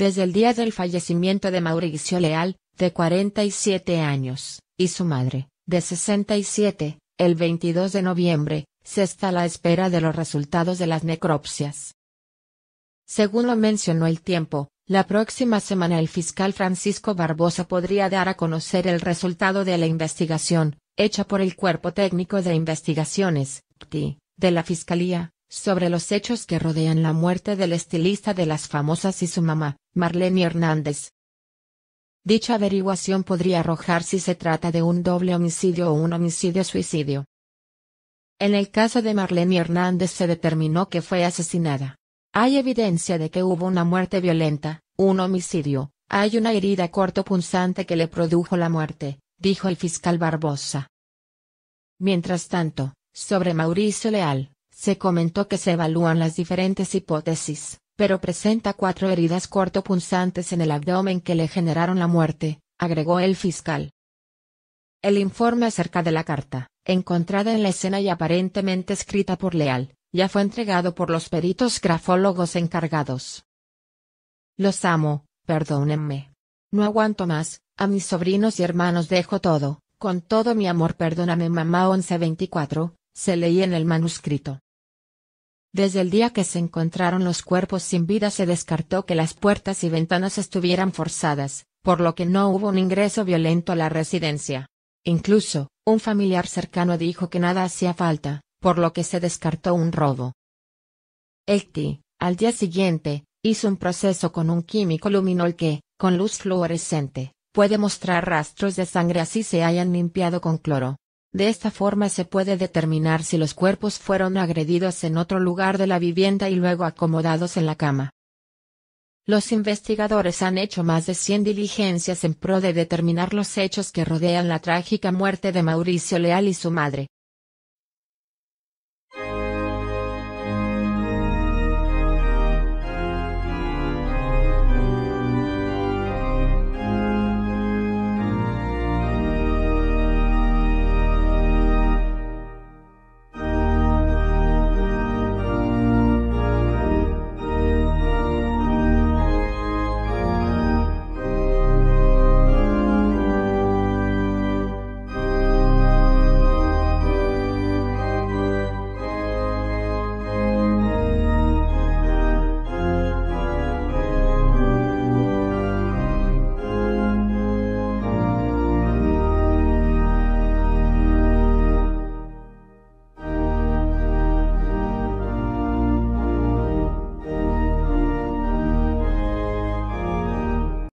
Desde el día del fallecimiento de Mauricio Leal, de 47 años, y su madre, de 67, el 22 de noviembre, se está a la espera de los resultados de las necropsias. Según lo mencionó el tiempo, la próxima semana el fiscal Francisco Barbosa podría dar a conocer el resultado de la investigación, hecha por el Cuerpo Técnico de Investigaciones, de la Fiscalía, sobre los hechos que rodean la muerte del estilista de las famosas y su mamá, Marlene Hernández. Dicha averiguación podría arrojar si se trata de un doble homicidio o un homicidio-suicidio. En el caso de Marlene Hernández se determinó que fue asesinada. Hay evidencia de que hubo una muerte violenta, un homicidio, hay una herida cortopunzante que le produjo la muerte, dijo el fiscal Barbosa. Mientras tanto, sobre Mauricio Leal, se comentó que se evalúan las diferentes hipótesis, pero presenta cuatro heridas cortopunzantes en el abdomen que le generaron la muerte, agregó el fiscal. El informe acerca de la carta, encontrada en la escena y aparentemente escrita por Leal, ya fue entregado por los peritos grafólogos encargados. Los amo, perdónenme. No aguanto más, a mis sobrinos y hermanos dejo todo, con todo mi amor perdóname mamá 1124, se leí en el manuscrito. Desde el día que se encontraron los cuerpos sin vida se descartó que las puertas y ventanas estuvieran forzadas, por lo que no hubo un ingreso violento a la residencia. Incluso, un familiar cercano dijo que nada hacía falta, por lo que se descartó un robo. T, al día siguiente, hizo un proceso con un químico luminol que, con luz fluorescente, puede mostrar rastros de sangre así se hayan limpiado con cloro. De esta forma se puede determinar si los cuerpos fueron agredidos en otro lugar de la vivienda y luego acomodados en la cama. Los investigadores han hecho más de 100 diligencias en pro de determinar los hechos que rodean la trágica muerte de Mauricio Leal y su madre.